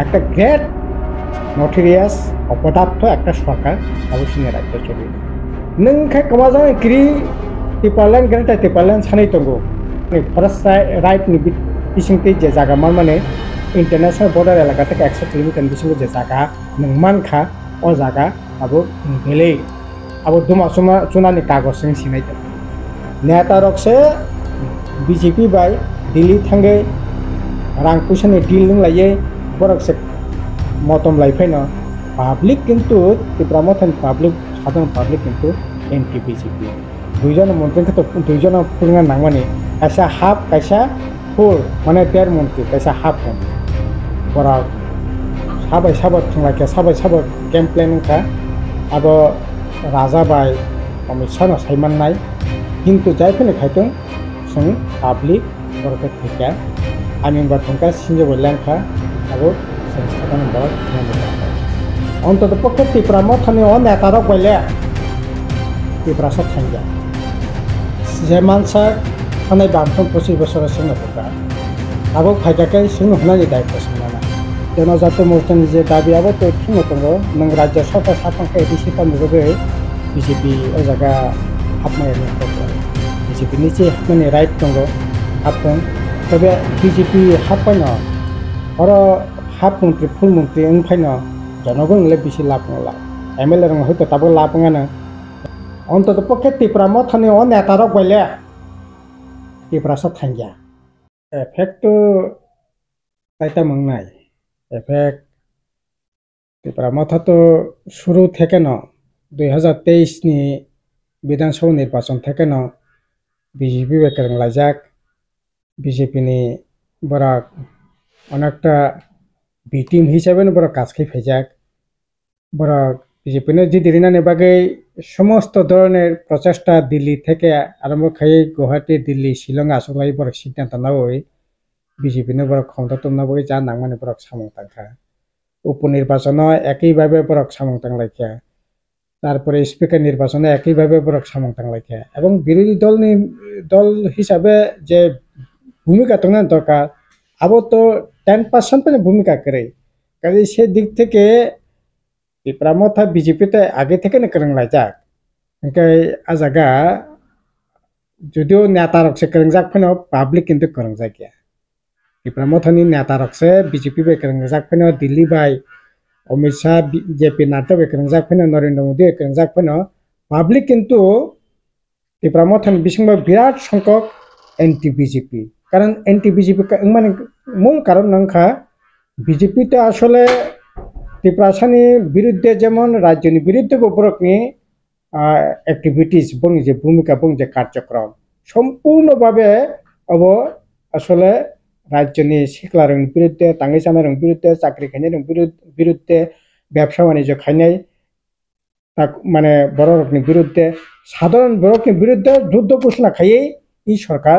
एक ग्रेट নটিরিয়াস अपदार्थ एक सरकार অবশ্যই राज्य चलिए नों कमाजों क्री टिपालन ग्रेटा टिपालन सानै दंगौ फरेस्ट राइटनि बिसिंथि जे जगह मान मानी इंटरनेशनल बॉर्डर एलका तक एक सौ किलोमीटर बीस जे जगह जागा नोंमानखा अ जगह अब बेले अब दुमा सुमा चुना कागज से चुनानि कागजजों सिनायदों से बीजेपी बाय दिल्ली थे रंग कुइसननि डिल लाइए পরে মতম লাইফ হয় না পাবলিক কিন্তু ত্রিপুরা মত পাবলিক সাধারণ পাবলিক কিন্তু এম টি বিজেপি দুইজন মন্ত্রী তো দুইজন পুরোনা নামানি কাইসা হাফ কাইসা ফুল মানে তের মন্ত্রী কাইসা হাফ মন্ত্রী ওরা সাবাই সাবত থাকা সাবাই সাবার গেম প্ল্যানিংটা রাজা বাই অমিত শাহ সাইমান নাই কিন্তু যাই ফেলে খাইতেন সঙ্গে পাবলিক বরফে থেকে আমি বা থাকা সিঞ্জব খা আৰু সংস্থাপন বলত অন্ততপক্ষে ত্ৰিপুৰামত থানি অ নেতাৰ গ'লে ত্ৰিপুৰাছত থাকি যায় জেমান ছাৰ থানাই বামখন পঁচিছ বছৰ আছে নপকা আগক ভাইজাকে जों होनानै दायित्व सोंनाङा जेन' जाहाथे मर्तनि जे दाबियाबो थिनो दङ नों राज्य सरकार साफांखौ एडिसि फाननोबो बि जे पि जायगा हाबनायानो बि जे पिनि जे हाबनायनि राइट दङ हाबदों तबे बि जे पि हाबबाय न' হর হাফ মন্ত্রী ফুল মন্ত্রী এনফাইন জনগণলে বেশি লাভ নলা এম এল এর হয়তো তাবো লাভ না অন্তত পক্ষে ত্রিপুরা মথানে অ নেতারও গেলে ত্রিপুরা সব থাঙ্গিয়া এফেক্ট তাইতা মং নাই এফেক্ট ত্রিপুরা মথা তো শুরু থেকে ন দুই হাজার তেইশ নি বিধানসভা নির্বাচন থেকে ন বিজেপি বেকার লাইজাক বিজেপিনি বরাক অনেকটা বি হিসাবে বড় কাজকে ফেজাক বড় বিজেপি যে দেরি না নেবাগে সমস্ত ধরনের প্রচেষ্টা দিল্লি থেকে আরম্ভ খাই গুয়াহাটি দিল্লি শিলং আসলাই বড় সিদ্ধান্ত নেবই বিজেপি বড় ক্ষমতা তো বই যা নাং মানে বড় সামং টাকা উপনির্বাচন একইভাবে বড় সামং টাং তারপরে স্পিকার নির্বাচনে একইভাবে বড় সামং টাং এবং বিরোধী দল দল হিসাবে যে ভূমিকা তো দরকার আবার তো টেন পাস সম্পূর্ণ ভূমিকা করে কাজে সে দিক থেকে ত্রিপুরা মথা বিজেপিতে আগে থেকে না করেন যাক আজাগা যদিও নেতা নেতারকসে করেন যাক ফেন পাবলিক কিন্তু করেন যাক গিয়া ত্রিপুরা মথানি নেতারকসে বিজেপি বে করেন যাক ফেন দিল্লি বাই অমিত শাহ জেপি নাড্ডা বে করেন যাক ফেন নরেন্দ্র মোদী করেন যাক ফেন পাবলিক কিন্তু ত্রিপুরা মথানি বিসংবা বিরাট সংখ্যক এন্টি বিজেপি কারণ অ্যান্টি বিজেপি মানে মূল কারণ নাংখা বিজেপিটা আসলে ত্রিপ্রাসানি বিরুদ্ধে যেমন রাজ্যনি বিরুদ্ধে উপরকনি অ্যাক্টিভিটিস বং যে ভূমিকা বং যে কার্যক্রম সম্পূর্ণভাবে অব আসলে রাজ্যনি শিখলারং বিরুদ্ধে তাঙ্গি সানারং বিরুদ্ধে চাকরি খাইনের বিরুদ্ধে ব্যবসা বাণিজ্য খাইনাই মানে বড় রকমের বিরুদ্ধে সাধারণ বড় রকমের বিরুদ্ধে যুদ্ধ ঘোষণা খাইয়েই এই সরকার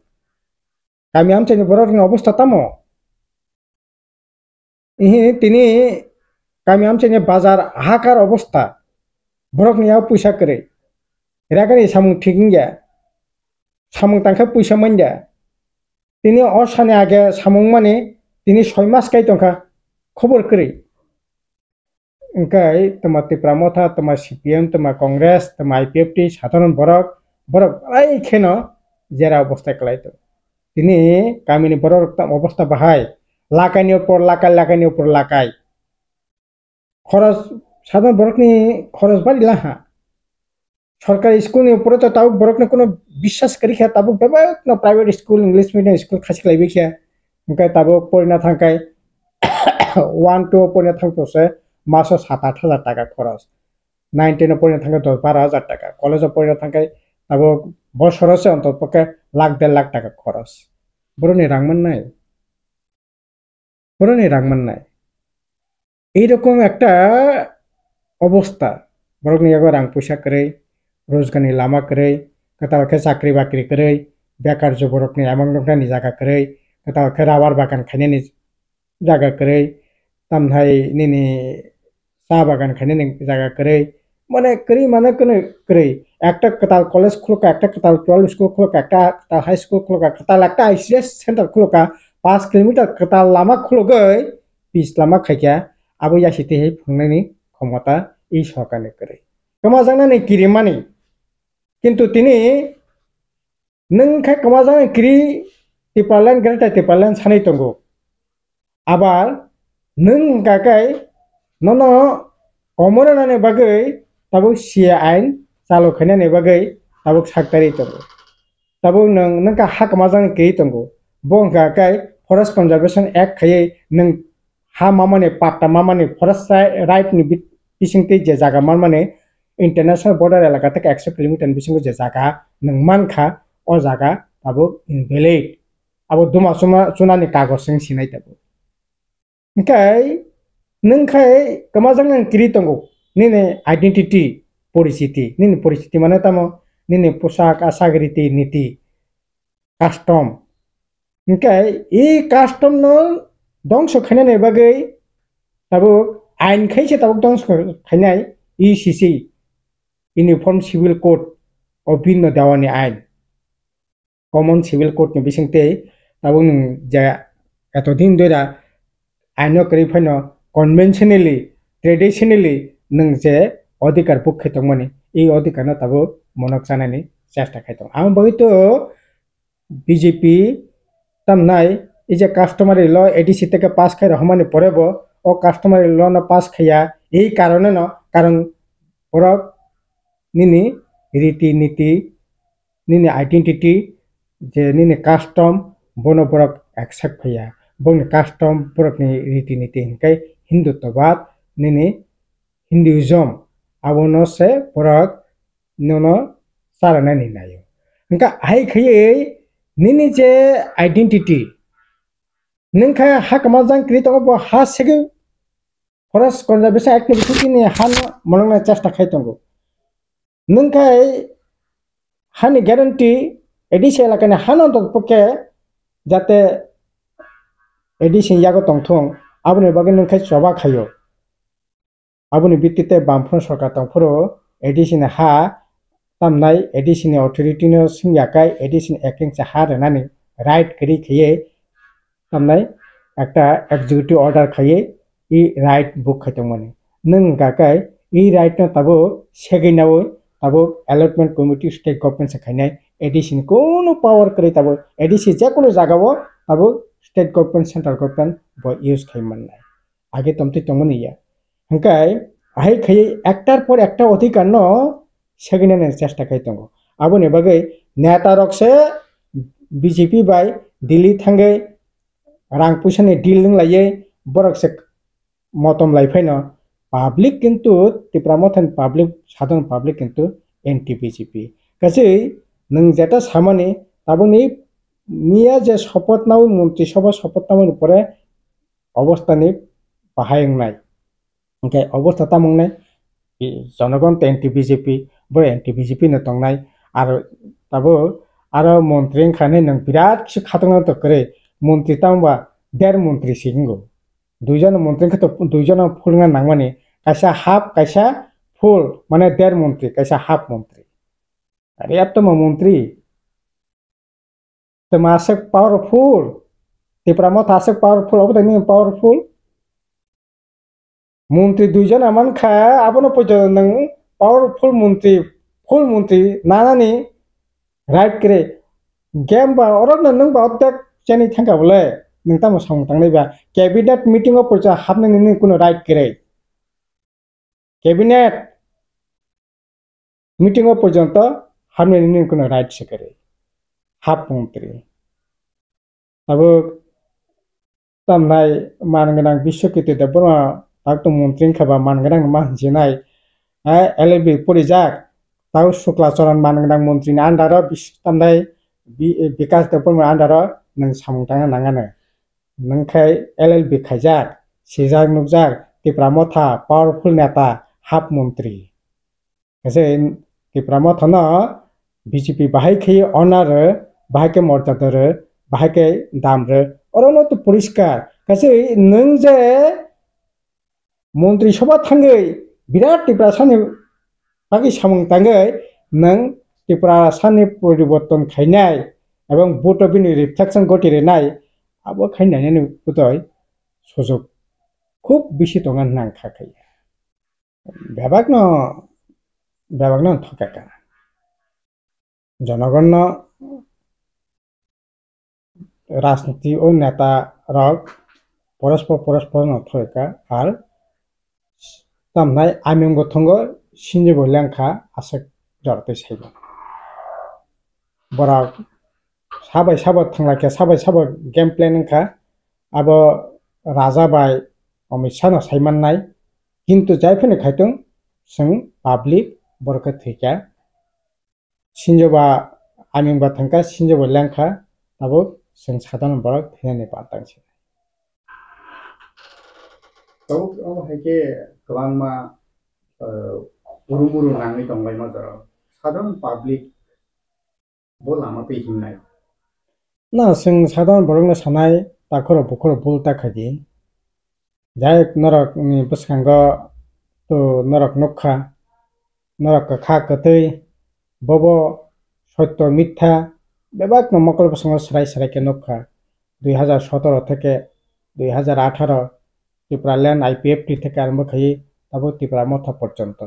আমি am chani boror ni obostha tamo ইহে তিনি কামি আমছে বাজার হাহাকার অবস্থা বরক নিয়াও পয়সা করে রাগানি সামুং ঠিকিং যা সামুং তাঙ্কা পয়সা মান যা তিনি অসানে আগে সামুং মানে তিনি ছয় মাস কাই টঙ্কা খবর করে ইনকাই তোমার ত্রিপুরা মথা তোমার সিপিএম তোমার কংগ্রেস তোমার আইপিএফটি সাধারণ বরক বরক এই খেন জেরা অবস্থায় কলাইতো তিনি কামিনী বড় অবস্থা বাহায় লাকানির উপর লাকায় লাকানির উপর লাকায় খরচ সাধারণ বরকনি খরচ বাড়ি লাহা সরকারি স্কুলনি উপরে তো তাবুক বরকনে কোনো বিশ্বাস করি খেয়া তাবুক দেবে না private school English medium school খাসি লাইবে খেয়া ওখানে তাবুক পরিণা থাকায় ওয়ান টু পরিণা থাকতেছে মাসে সাত আট হাজার টাকা খরচ নাইন টেনে পরিণা থাকে দশ বারো হাজার টাকা কলেজে পরিণা থাকে তারপর বছর আছে অন্তত পক্ষে লাখ দেড় লাখ টাকা খরচ বরণী রাংমান নাই বরণী রাংমান নাই এইরকম একটা অবস্থা বরং এগো রাং পয়সা করে রোজগারনি লামা করে কথাবাকে চাকরি বাকরি করে বেকার নিয়ে এমন নিয়ে জায়গা করে কথাবাকে রাবার বাগান খাইনি জায়গা করে তামধাই নিনি চা বাগান খাইনি জায়গা করে মানে করি মানে কোনো করি একটা তার কলেজ খুলকা একটা তার টুয়েলভ স্কুল খুলকা একটা তার হাই স্কুল খুলকা তার একটা আইসিএস সেন্টার খুলকা পাঁচ কিলোমিটার তার লামা খুলগৈ পিস লামা খাইকা আবু ইয়াসিতে হে ফুংনাইনি ক্ষমতা এই সরকারে করে কমা জানা জানানি কিরি মানে কিন্তু তিনি নংখাই কমা জানা কিরি টিপারলেন গ্রেটা টিপারলেন সানাই তঙ্গু আবার নং কাকাই নন অমরণানি বাকে तब सी आईन चालो खाने बगे तब सकारी तब तब नाक मजा गई तंगो बोका फरेस्ट कन्जार्भेशन एक्ट खाए ना मामा पाट्टा मामा फरेस्ट राइट पिछन जे जगह मानने इंटरनेशनल बॉर्डर एलका तक एक्श किलोमीटर पिछन जे जगह नानखा और जगह तब इनवेलेट अब दुमा सुमा चुना कागज सिंह सिनाई तब इनका नाजा गिरी तंगो ನಿನ್ನೆ ಐಡೆಂಟಿಟಿ ಪರಿಸ್ಥಿತಿ ನಿನ್ನ ಪರಿಸ್ಥಿತಿ মানে ತಮ್ಮ ನಿನ್ನೆ পোশাক আশাক ರೀತಿ ನೀತಿ কাস্টম ಇಂಕೆ ಈ ಕಾಸ್ಟಮ್ನ ধ্বংস খাইনাই বাকি তাবুক আইন খাইছে তাবুক ধ্বংস খাইনাই E C C uniform civil code অভিন্ন দেওয়ানি আইন কমন সিভিল কোড বিসংতে তাবুক যে এতদিন ধরে আইন করে ফাইন কনভেনশনেলি ট্রেডিশনেলি नों जे अधिकार पक्ष दंमनि এই অধিকারনা তাবো মনক সানানি চেষ্টা খাইতাম আমি বইতো বিজেপি তাম নাই এই যে কাস্টমারি ল এডিসি থেকে পাস খাই রহমানি পরেব ও কাস্টমারি ল ন পাস খাইয়া এই কারণে ন কারণ পরব নিনি রীতিনীতি নিনি আইডেন্টিটি যে নিনি কাস্টম বনবরক একসেপ্ট হইয়া বন কাস্টম বরকনি রীতিনীতি হিনকাই হিন্দুত্ববাদ নিনি హిందూయిజం అవును సే పొరక్ నూనో సారనే నిన్నాయో ఇంకా హైకయే నిని జే ఐడెంటిటీ నింకా హక మజాం క్రితంగ హా సెగ খরচ করা বেশি একটি সুতিনি হান মনে চেষ্টা খাইতঙ্গো নিংখাই হানি গ্যারান্টি এডিসি এলাকায় হান অন্তত পক্ষে যাতে এডিসি ইয়াগো তংথং আবনি বাকি নিংখাই সবা খাইও 아군이 비트 때 সরকার 소가 동프로 হা তামনাই tamnai edisin সিংয়াকাই no singyakai হা acting রাইট har খেয়ে তামনাই একটা এক্সিকিউটিভ অর্ডার খাইয়ে ই রাইট বুক খাইতে মনে নং কাকাই ই রাইট না তাবো সেগেনাও তাবো অ্যালটমেন্ট কমিটি স্টেট গভর্নমেন্ট খাইনাই এডিসিন কোনো পাওয়ার করে তাবো এডিসি যে কোনো জাগাবো তাবো স্টেট গভর্নমেন্ট সেন্ট্রাল গভর্নমেন্ট ব ইউজ খাই মান নাই আগে তমতে তমন ইয়া ಹಂಕಾಯ್ ಹೈ ಖೈ একটার পর একটা অধিকার ন সেগিনে চেষ্টা খাইতঙ্গ আবনি নেতা নেতারকসে বিজেপি বাই দিল্লি থাঙ্গে রাং পয়সা নিয়ে ডিল লাইয়ে বরকসে মতম লাইফাইন পাবলিক কিন্তু ত্রিপুরা মতন পাবলিক সাধারণ পাবলিক কিন্তু এন্টি বিজেপি কাজে নং যেটা সামানি তাবনি মিয়া যে শপথ নাও মন্ত্রিসভা শপথ নামের উপরে অবস্থানে বাহায়ং নাই hingke obostha tamoknai jonogon tei anti bjp bo anti bjp no tongnai aro tabo aro mantri wngkha nai nang birat kisu khatungno tokoroi মন্ত্রী তামবা দেড় মন্ত্রী সিংগো দুইজন মন্ত্রী তো দুইজন ফুল নাংমানি কাইসা হাফ কাইসা ফুল মানে দেড় মন্ত্রী কাইসা হাফ মন্ত্রী আরে এত মন্ত্রী তোমার আসে পাওয়ারফুল ত্রিপুরা মত আসে পাওয়ারফুল অবদান পাওয়ারফুল মন্ত্রী দুইজন এমন খায় আবনো পর্যন্ত পাওয়ারফুল মন্ত্রী ফুল মন্ত্রী নানানি রাইট করে গেম বা অরণ্য নং বা অর্ধেক চেনি থাকা বলে নोंथांमोन সামনে থাকনাইবা ক্যাবিনেট মিটিং অ পর্যন্ত হাবনে নিনি কোনো রাইট করে ক্যাবিনেট মিটিং অ পর্যন্ত হাবনে নিনি কোনো রাইট সে করে হাফ মন্ত্রী তাবো তামনাই মানগোনাं বিশ্বকিত Deb tak tung montring khaba mangrang ma jinai elebe porijak tau shukla charan mangrang montring andara bistamdai Bikash দেবমন আন্ডার নং সামংটাঙা নাঙানো নংখাই এল এল বি খাইজাক সেজাক নুকজাক তিপ্রা মথা পাওয়ারফুল নেতা হাফ মন্ত্রী কাছে তিপ্রা মথন বিজেপি বাহাইকে অনার বাহাইকে মর্যাদার বাহাইকে দামর অরনত পরিষ্কার কাছে নং যে मन्त्रिसभा थाङै बिराद त्रिपुरा सानि बाकि सामुं थाङै नों त्रिपुरा सानि परिवर्तन खाइनाय এবং ভোট বিনি রিফ্লেকশন গটিরে নাই আবো খাইনাই বোধহয় সুযোগ খুব বেশি তঙ্গা নাংখাখাই ব্যাবাক ন ব্যাবাক ন জনগণ রাজনীতি ও নেতা রক পরস্পর পরস্পর নথকা আর दामनाय आमें गथंगो सिनिबो लेंखा आसेक जरते साइबो बरा साबाय साबा थांलाखे साबाय साबा गेम प्लेन ओंखा आबो राजाबाय अमित शाह साइमाननाय किन्तु जायफोरनि खायदों जों पाब्लिक बरखो थैखा सिनजोबा आमिंबा थांखा सिनजोबा लेंखा दाबो जों साधारन बरक थैनानै बादांसै तो हाइके गोबांमा उरु मुरु नाङै दंलाय माजार साधारण पाब्लिक बो लामा पे हिमनाय ना जों साधारण बरंना सानाय दाखर बखर बोल ताखादि जायक नरक नि बसखांग तो नरक नखा नरक खा कतै बब সত্য মিথ্যা বেবাক মকল প্রসঙ্গ সরাই সরাইকে নক্ষা দুই হাজার সতেরো থেকে দুই হাজার আঠারো ত্রিপুরা ল্যান্ড আইপিএফটি থেকে আরম্ভ খাইয়ে তারপর ত্রিপুরা মথা পর্যন্ত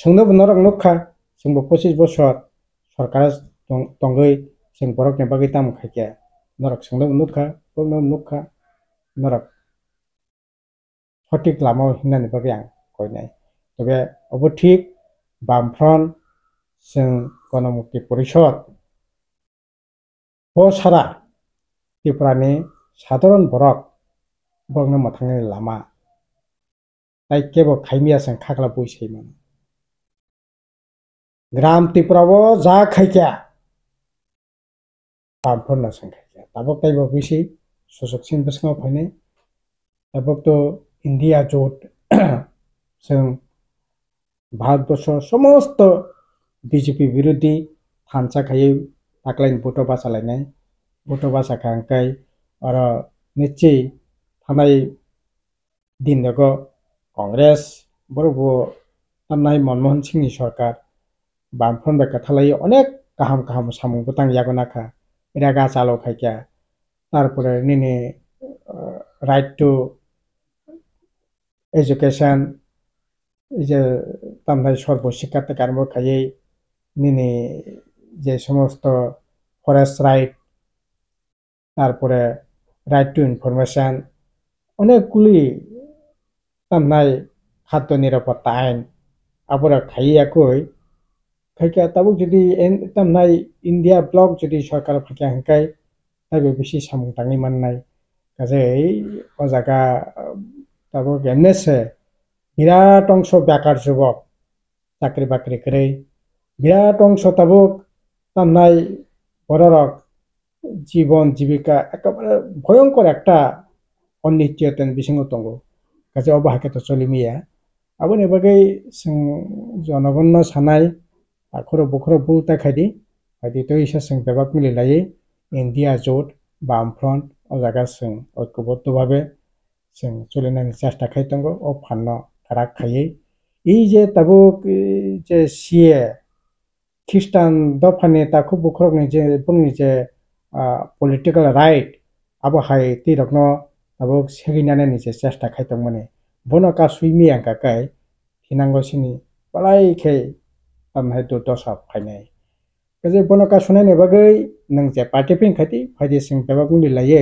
সংনো নরক নক্ষা जोंबो पसिस बसर सरकारा दंगै जों बरक नेबागै दाम खायखिया नरक सोंनो नुखा बुंनो नुखा नरक सठिक लामायाव हिननानै बागै आं गयनाय तबे अबो थिक बामफ्रन जों गणमुक्ति परिषद ब सारा त्रिपुरानि साधारन बरक borokno motangnani লামা তাই কেব খাইমিয়া sen khakla buisai mano গ্রাম টিপ্রাবো যা খাইকা পাম্পনা সংখ্যা তাবক তাই বসি সুসক সিন বসঙ্গ ফাইনে তাব তো ইন্ডিয়া জোট সং ভারতবর্ষ সমস্ত বিজেপি বিরোধী থানসা খাই তাকলাইন ভোট বাসা লাইনাই ভোট বাসা খাঙ্কাই আর নিশ্চয়ই দিন দেখ কংগ্রেস कंग्रेसफोरबो थानाय মনমোহন সিং সরকার बामफ्रन बेखा থালাই অনেক কাহাম কাহাম সামু বোতাং ইয়াগো নাখা এরা গাছ আলো খাইকা তারপরে নিনে রাইট টু এজুকেশন এই যে তামধাই সর্বশিক্ষার থেকে আরম্ভ খাইয়ে নিনে যে সমস্ত ফরেস্ট রাইট তারপরে রাইট টু ইনফরমেশন অনেকগুলি নাই খাদ্য নিরাপত্তা আইন আপনার খাই খাইকা তাবু যদি নাই ইন্ডিয়া ব্লক যদি সরকার ফাঁকিয়া হাঁকায় তাই বেশি সামু টাঙি মাননাই কাজে এই জায়গা তাবু এমনেছে বিরাট অংশ বেকার যুবক চাকরি বাকরি করে বিরাট অংশ তার নাই বড় জীবন জীবিকা একেবারে ভয়ঙ্কর একটা অনিশ্চয়তেন বিচিঙতংগ কাজে অবাহাকেত চলিমিয়া আবন এবাগে জনগণ্য সানাই আখর বখর বুলতা খাদি হয়তো তো ইসা সং বেবাক মিলি লাই ইন্ডিয়া জোট বাম ফ্রন্ট ও জায়গা সং ঐক্যবদ্ধভাবে সং চলিনা চেষ্টা খাইতঙ্গ ও ফান্ন ফারাক খাইয়ে এই যে তাবো যে সিয়ে খ্রিস্টান দফানে তাকু বুখরক যে বুঝনি যে পলিটিক্যাল রাইট আবহাই তিরক্ন abo seginaनै ni chesta khai tongmani bono ka suimi angka kai hinango sini palai khe amhai to dosa phainai kaje bono ka sunai ne bagai nang je party pin khati phaje sing peba guni laiye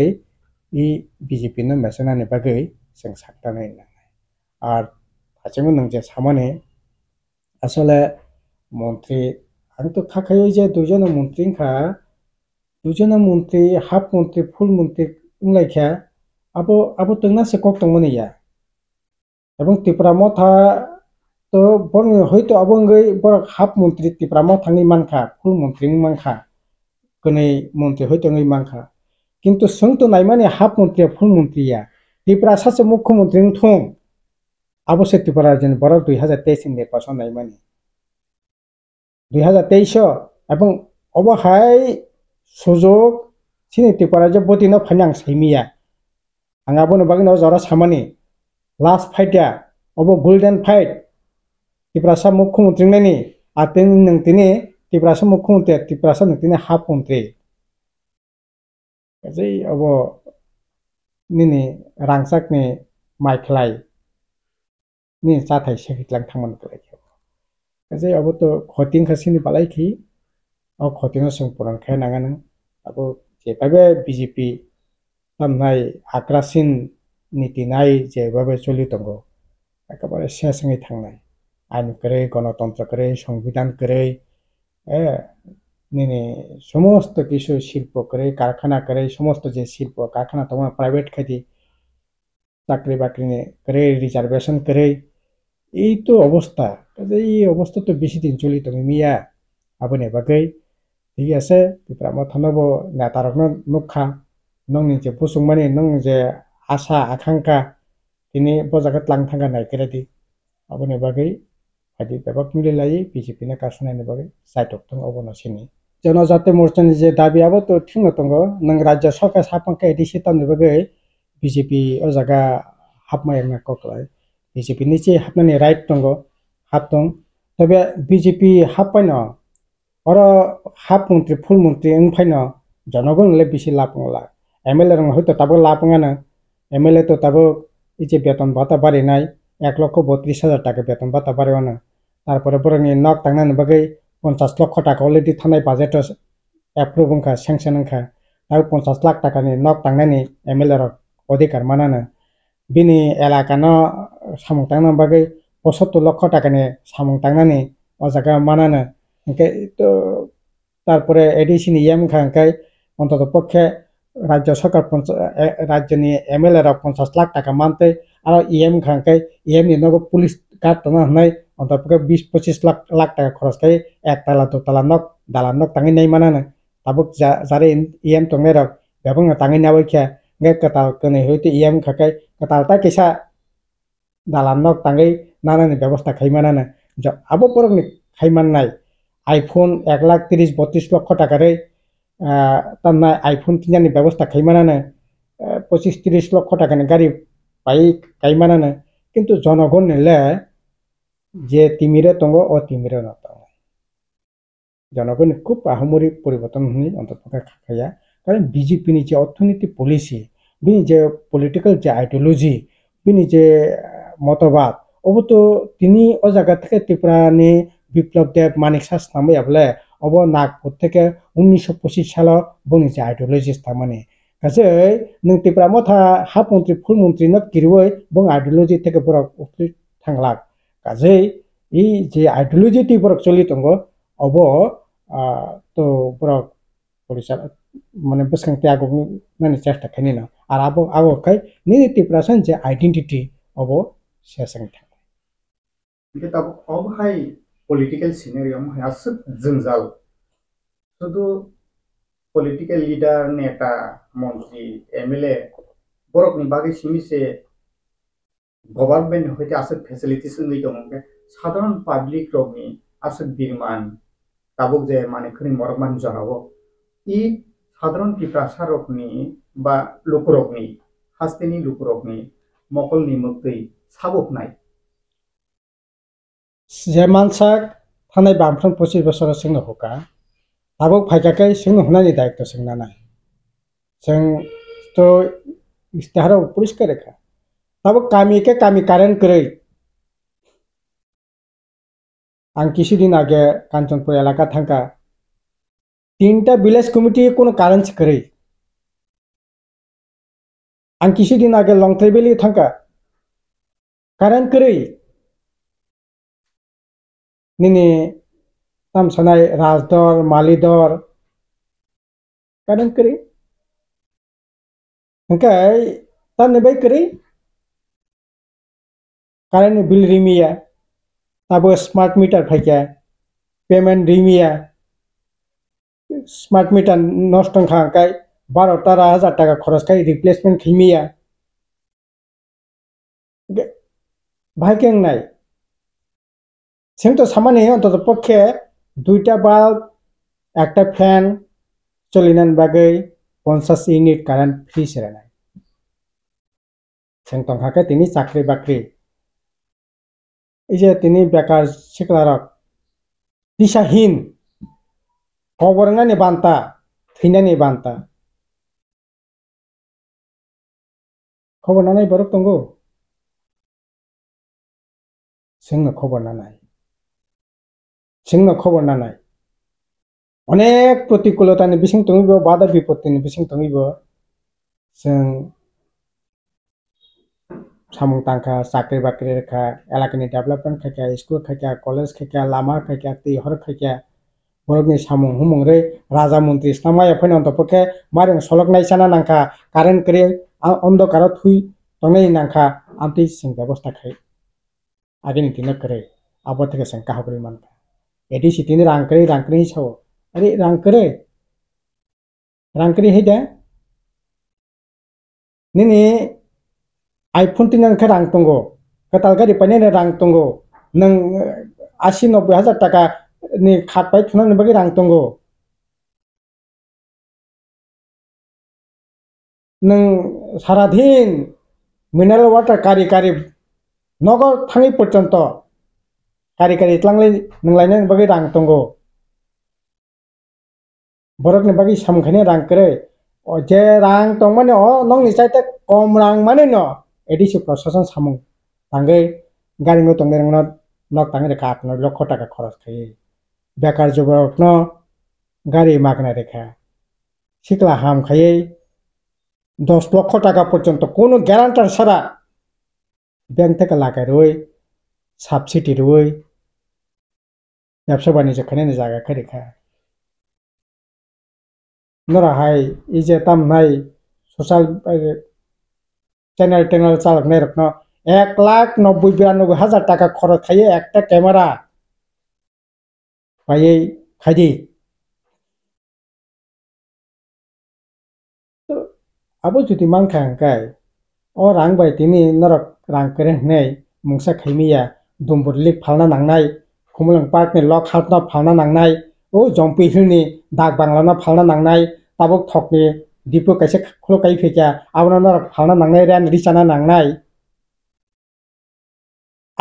i bjp no mesana ne bagai sing sakta nai na আর আচেমো নং যে সামনে আসলে মন্ত্রী আমি তো খাখাই ওই যে দুজন মন্ত্রী খা দুজন মন্ত্রী হাফ মন্ত্রী ফুল মন্ত্রী উংলাইখা abu abu tengna sekok tengmani ya এবং ত্রিপুরা মথা তো বন হয়তো অবঙ্গই বড় হাফ মন্ত্রী ত্রিপুরা মথা মথানি মানখা ফুল মন্ত্রী মানখা গনে মন্ত্রী হয়তো ওই মানখা কিন্তু সং তো নাই মানে হাফ মন্ত্রী ফুল মন্ত্রীয়া ত্রিপুরা সাসে মুখ্যমন্ত্রী থং সে ত্রিপুরা যেন বড় দুই হাজার তেইশ নির্বাচন নাই মানে দুই হাজার তেইশ এবং অবহাই সুযোগ সে ত্রিপুরা যে বদিন ফাইনান্স হিমিয়া Anga bagi nawa zora samani bunu हांगा बोनो बागै न जरा स ा म t न i p r a s a mukung t ब i n g neni, aten ि प ् र ा स ा मुख्यमंत्रीनि आतेन न ों त ि a ि त n प ् र ा i ा म ु ख ् u n g t ् i k a ि i o b ा nini rangsak ni mike l a ै nini sa t ां स ा क न ि माइखलाय नि जाथाय सेखितलां थ ां म ो o गलाय जै अब त i खतिं खासिनि बालायखि अ खतिं संपुरां खाय न a n ा न ो a अब जेबाबे बिजेपि নাই आग्रासिन नीति नाय जेबाबो सोलिदोंगौ একেবারে শেষে থাंनाय আইন করে গণতন্ত্র করে সংবিধান করে নিনে সমস্ত কিছু শিল্প করে কারখানা করে সমস্ত যে শিল্প কারখানা তোমার প্রাইভেট খাতি চাকরি বাকরি করে রিজার্ভেশন করে এই তো অবস্থা এই অবস্থা তো বেশি দিন চলি তুমি মিয়া আপনি বাকে ঠিক আছে আমরা থানব নেতারক নুখা nong ni che pusung mani nong je asa akangka ini boza ka tlang thanga nai kere di abu ne bagai hadi pebak mili lai bjp ne kasuna ne bagai sai tok tong abu no sini jono jate morchan je dabi abu to thing tong go nang rajya sarka sapang ka edi sitam ne bagai bjp o jaga hap ma yang ko kai bjp ni che hap ne right tong go hap tong tabe bjp hap pa no ara hap mun tri phul mun tri eng pa no janagon le bisi lap ngola M L হয়তো তাবো লাভ না MLA তো তাবো এই যে বেতন ভাতা বাড়ি নাই এক লক্ষ বত্রিশ হাজার টাকা বেতন ভাতা বাড়িও না তারপরে বরং নক থাংনানি বাকি পঞ্চাশ লক্ষ টাকা অলরেডি থানায় বাজেট অ্যাপ্রুভ ওখা স্যাংশন ওখা তাও পঞ্চাশ লাখ টাকা নিয়ে নক থাংনানি এম এল এর অধিকার মানানো এলাকা ন সামুং থাংনা বাকি পঁচাত্তর লক্ষ টাকানি সামুং থাংনানি ও জায়গা মানানো তো তারপরে এডিসিনি এম খা অন্তত পক্ষে রাজ্য সরকার রাজ্য নিয়ে এমএলএরা পঞ্চাশ লাখ টাকা মানতে আর ইএম খাঙ্কাই ইএম নিয়ে পুলিশ কার্ড টানা হনাই অন্তপক্ষে বিশ পঁচিশ লাখ লাখ টাকা খরচ খাই একতলা দোতলা নক দালান নক তাঙি নেই মানে না তাবুক যারে ইএম টংলাই রক ব্যবং তাঙি নাবাই খেয়া গে কতাল কনে হয়তো ইএম খাকাই কতাল তা কেসা দালান নক তাঙ্গাই না ব্যবস্থা খাই মানে না আবো বরং খাই মান নাই আইফোন এক লাখ তিরিশ বত্রিশ লক্ষ টাকারে তার না আইফোন কিনানি ব্যবস্থা খাইমানা না পঁচিশ তিরিশ লক্ষ টাকা টাকানি গাড়ি পাই খাইমানা না কিন্তু জনগণ নিলে যে তিমিরে তঙ্গ ও তিমিরে নতঙ্গ জনগণ খুব আহমরি পরিবর্তন হয়ে অন্তর্ভুক্ত খাইয়া কারণ বিজেপি যে অর্থনীতি পলিসি বিনি যে পলিটিক্যাল যে আইডিওলজি বিনি যে মতবাদ অবতো তিনি ও জায়গা থেকে ত্রিপুরানি বিপ্লব দেব মানিক শাস নামে আবলে अब नागपुर থেকে উনিশশো পঁচিশ সালে বনিছে আইডিওলজিস্ট মানে কাছে নংটিপ্রা মথা হাফ মন্ত্রী ফুল মন্ত্রী নত কিরবই বং আইডিওলজি থেকে বরক উঠতে থাংলাক কাজেই এই যে আইডিওলজি টি বরক চলি তঙ্গ অব তো বরক পরিচালক মানে বেসখাংতে আগক নানি মানে চেষ্টা খানি না আর আব আগকাই নিজে টিপ্রাসন যে আইডেন্টিটি অব শেষাং থাকে অব হাই পলিটিক্যাল पलिटिकेल আছে জঞ্জাল শুধু পলিটিক্যাল লিডার নেতা মন্ত্রী এমএলএ বরকনি বাগে সিমিসে গভর্নমেন্ট হইতে আসে ফেসিলিটিস নেই দমকে সাধারণ পাবলিক রকনি আসে বিমান তাবুক যে মানে খনি মরমান জানাব ই সাধারণ পিপ্রাসা রকনি বা লোকরকনি হাস্তিনি লোকরকনি মকল নিমুক্তি সাবক নাই जे मानसा थानाय बामफ्रोम पसिस बसर जोंनो हका आबो फायखाखै जोंनो हनायनि दायित्व जोंना नाय जों तो इस्ताहाराव परिष्कार रेखा ताबो कामिके कामि कारेन्ट करै আং কিছুদিন আগে কাঞ্চনপুর এলাকা থাকা তিনটা ভিলেজ কমিটি কোনো কারেন্স করে আং কিছুদিন আগে লংথাইবেলি থাকা কারেন্ট করে নিনি তাম সানাই রাজদর মালিদর কারণ করি হ্যাঁ তা নেবাই করি কারেন্ট বিল রিমিয়া তারপর স্মার্ট মিটার ফাইকা পেমেন্ট রিমিয়া স্মার্ট মিটার নষ্ট খাঙ্কাই বারো তেরো হাজার টাকা খরচ খাই রিপ্লেসমেন্ট খিমিয়া ভাইকেং নাই সেন্ট্রাল সামানে অন্তত পক্ষে দুইটা বাল্ব একটা ফ্যান চলিনান বাগেই পঞ্চাশ ইউনিট কারেন্ট ফ্রি সেরে নেয় সেংটংহাকে তিনি চাকরি বাকরি এই যে তিনি বেকার শিকলারক দিশাহীন খবরঙানি বান্তা থিনানি বান্তা খবর না নাই বরক তঙ্গু সেঙ্গ খবর না নাই সিংহ খবর না নাই অনেক প্রতিকূলতা নি বিসিং তুমিব বাধা বিপত্তি নি বিসিং তুমিব जों সামুং টাঙ্কা চাকরি বাকরি রেখা এলাকানি ডেভেলপমেন্ট খাইকা স্কুল খাইকা কলেজ খাইকা লামা খাইকা হর খাইকা বরফনি সামু সামুং রে রাজা মন্ত্রী ইসলামায় ফেন অন্তপক্ষে মারিং সলক নাইসানা নাঙ্কা কারেন্ট করে অন্ধকার থুই তঙ্গেই নাঙ্কা আমটি সিং ব্যবস্থা খাই আগে নীতি করে আবর থেকে সিং কাহকরি মানবে एटीसीटीने रांकळे रांकणेच हवं अरे रांकळे रांकळे हे द्या నేను आईफोन तिनानखौ रां दंगो गोदालगारि बायनायनो रां दंगो नों आसि नब्बई हाजार थाखानि कार्ड बाय थुनानै बागै रां दंगो नों सारादिन मिनारेल वाटार गारि गारि नगद थाङै पर्यन्त kari kari tlanglai nunglai nang bagi rang tongo borok ni bagi sam khane rang kre o je rang tong mane o nong ni chaita kom rang mane no edi si prosesan samung tangai gari ngo tongne rang no nok tangai ka apno lokho taka khoros khai bekar joborok no gari magna rekha শিকলা হাম খাইয়ে দশ লক্ষ টাকা পর্যন্ত কোনো guarantor ছাড়া bank থেকে লাগায় রয়ে subsidi doi yap so bani jo kane nijaga kari ka nora hai ije tam nai sosial channel channel salak nai rok no ek lak no bui bia no gha zata ka koro kaye ek ta kemara paye kaji abu jodi mangkang kai orang bayi tini norok rang kren nei mungsa khaimi Dumbur लिक फालना नांनाय खुमलंग पार्कनि luck हार्टना फालना नांनाय ओ jumpy हिलनि दाग बांलाना फालना नांनाय Tabuk थकनि Dipu कैसे खुलो कै फेकिया आवना फालना नांनाय रेन रिचाना नांनाय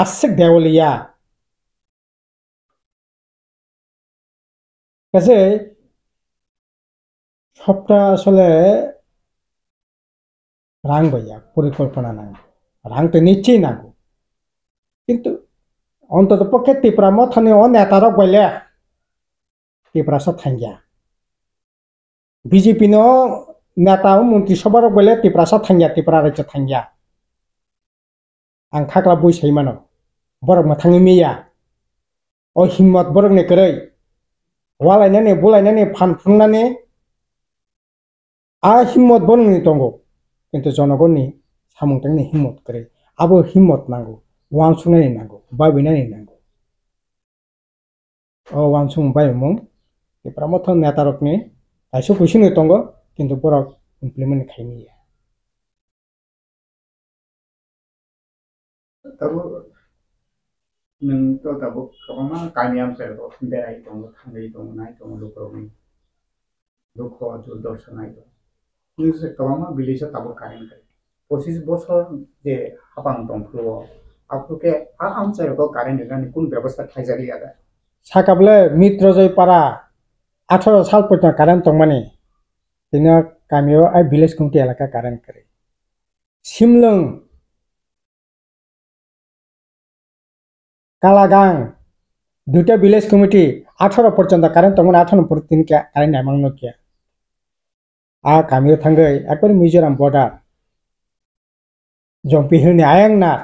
आसिक देवलिया কাছে সবটা আসলে রাং ভাইয়া পরিকল্পনা নাঙ্গু রাং তো নিশ্চয়ই নাঙ্গু কিন্তু अन्त पक्के तिप्रा मन नेता रगैले ल्या टिप्रासा ठङ्गिया विजेपीन नेता मन्त्री सभा रगले टिप्रासाङ्ग्या तिप्रा राइ अग्ला बैसै मन बरमा था मिम्मत बरङ करै ल बलै पानु हिम्मत बरङ दगो कि त जनगणनि हिम्मत गरे आ हिम्मत नगो 완순에 있나고 바비나 있나고 어 완순 바이몽 이 프라모터 네타럭네 다시 고신 했던 거 কিন্তু পর ইমপ্লিমেন্ট খাইনি তারপর नोंथ' दाबो गोबां गामि tongo बेराय दङ थांनाय दङ नाय दङ लोगोआवनि दुखु दुर्दर्शनाय दं गोबां बिलिसो दाबो कारेन्ट पसिस बोसोर जे हाबां दंफ्लुआव आपके आम चाहिएको कारेन्ट हेर्ने कुन व्यवस्था थाइजारी याद साकाबले मित्र जय पारा अठार साल पर्यन्त कारेन्ट तङमाने तिन कामियो आई भिलेज कुम्टी एलाका कारेन्ट करे सिमलङ কালাগাং দুইটা ভিলেজ কমিটি আঠারো পর্যন্ত কারেন্ট তখন আঠারো পর্যন্ত কারেন্ট এমন নকিয়া আর কামিও থাঙ্গই একবারে মিজোরাম বর্ডার জম্পি হিনি আয়াংনার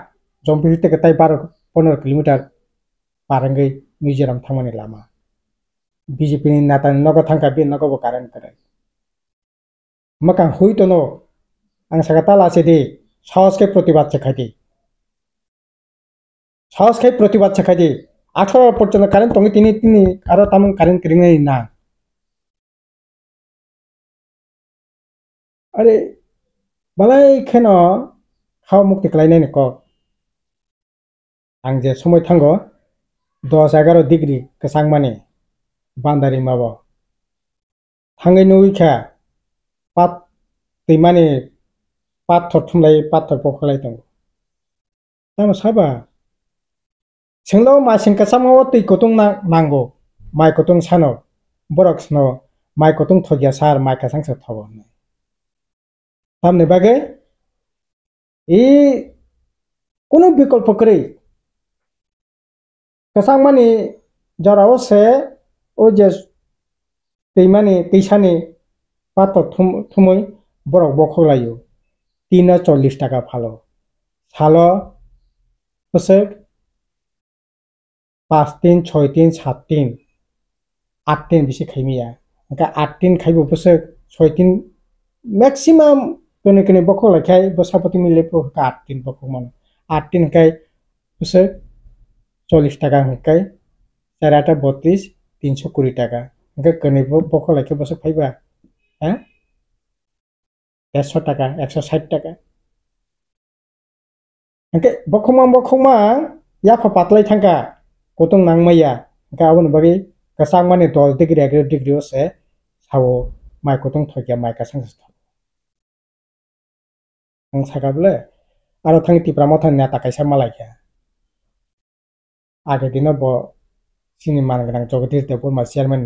जम्पुसी থেকে তাই বারো পনেরো किलोमिटार बारंगै मिजोराम थांनायनि लामा বিজেপিनि নেতা নগো थांखा बे नगोबो कारेन्ट करे मोखां हुइतन आं साखा तालासेदि সাহসকে প্রতিবাদ শেখাই দিই সাহসকে প্রতিবাদ শেখাই দিই আঠারো পর্যন্ত কারেন্ট তঙ্গি তিনি তিনি আরো তেমন কারেন্ট কিনে না আরে বালাই খেন খাওয়া মুক্তি খাইনাই কক आं जे समय थांगो दस एगारो डिग्री कसांग माने बान्दारि माबो थाङै नुयखा पात दैमानि पाथर थुमलाय पाथर बखलाय दङ दामा साबा सोंलाव मासिं कसामाव दैखौ दं नांगौ माइखौ दं सानो बरक सानो माइखौ दं थगिया सार माइ कासांसो थाबो होननाय दामनि बागै इ কোনো বিকল্প কৰি কেসাং মানে জরাও সে ও যে दैमानि दैसानि पाथर থুমই थुमै बरक তিন চল্লিশ টাকা ফালো फालो सालो হচ্ছে পাঁচ তিন ছয় তিন সাত তিন আট তিন বেশি খাইমিয়া এনেকে আট তিন খাইব বসে ছয় তিন ম্যাক্সিমাম কেন কেন বকলাই খাই বসাপতি মিলে আট তিন বকমান আট তিন খাই বসে চল্লিশ টাকা হকাই চার আটা বত্রিশ তিনশো কুড়ি টাকা হ্যাঁ কনিব পক লাখে বসে ফাইবা হ্যাঁ দেড়শো টাকা একশো ষাট টাকা হ্যাঁ বখমাং বখমাং ইয়াফা পাতলাই থাকা কতং নাংমাইয়া হ্যাঁ আবন বাকি কাসাং মানে দশ ডিগ্রি এগারো ডিগ্রিও সে সাবো মাই কতং থকিয়া মাই কাসাং থাকো সাকাবলে আরো থাকি টিপ্রা মাথা নেতা কাইসা মালাইকা আগের দিনও जोंनि मानगोनां जगदीश देबबर्मा चेयारमेन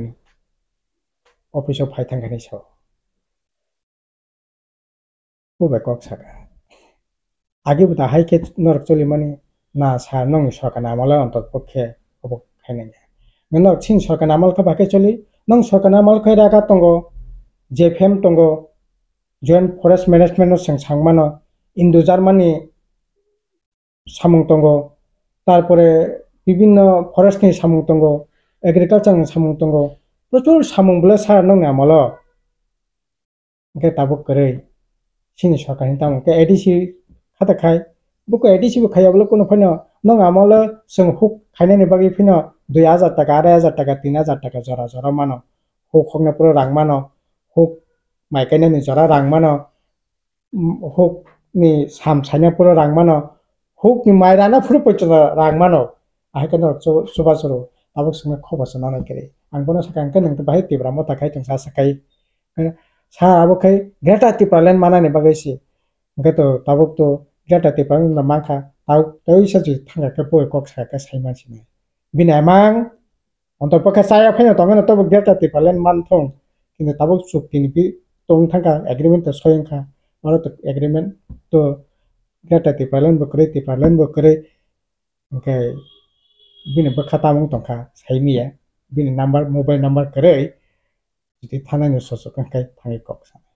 अफिसाव फायथांगोननि सायाव बबेखौ सागा আগেও दाहायखे नरक चलि माने ना सार नङ सरकार नामालाय অন্তত পক্ষে হব খাইনে नों चिन सरकार नामालखौ बाखै চলি नों सरकार नामालखै रागा दङ जेफएम दङ জয়েন্ট ফরেস্ট ম্যানেজমেন্ট जों सांमान ইন্দো জার্মানি সামুং দङ তারপরে বিভিন্ন ফরেস্टनि सामुं दङ एग्रिकालचारनि सामुं दङ प्रचुर सामुं बोला सारा नङा मल ओंखे दाबो गोरै सिनि सरकारनि दाम ओंखे एडिसि खाता खाय बुको एडिसिबो खायाब्ला কোনো ফাইন नङा मल जों हुक खायनायनि बागै फैन दुइ हाजार टाका आराय हाजार टाका तिन हाजार टाका जरा जरा मानो हुक हकना पुरा रां मानो हुक माइ गायनायनि जरा रां मानो हुकनि साम सायनायफोर रां मानो हुकनि माइ रानाफोर পর্যন্ত রাখমানো ahikano so suru tabuk sunga koba suna nana kiri. angkono sakang keneng tu bahit tibra mo takai teng sasakai sa abu kai greta tipra len mana ne bagasi ngato tabuk to greta tipra len na mangka tau tau isa ju tangga ke poe kok sa ka sai man sine bina emang onto paka saya phenyo tongen to gerta tipra len man thong কিন্তু তাবক চুক্তি নিবি তং থাকা agreement তো স্বয়ং খা মারো তো agreement তো গ্যাটা তি পালন বকরে তি পালন বকরে ওকে bine bakha tamung tong ka sai ya bine number mobile number kare jadi thana ni so so kan kai thangi kok sa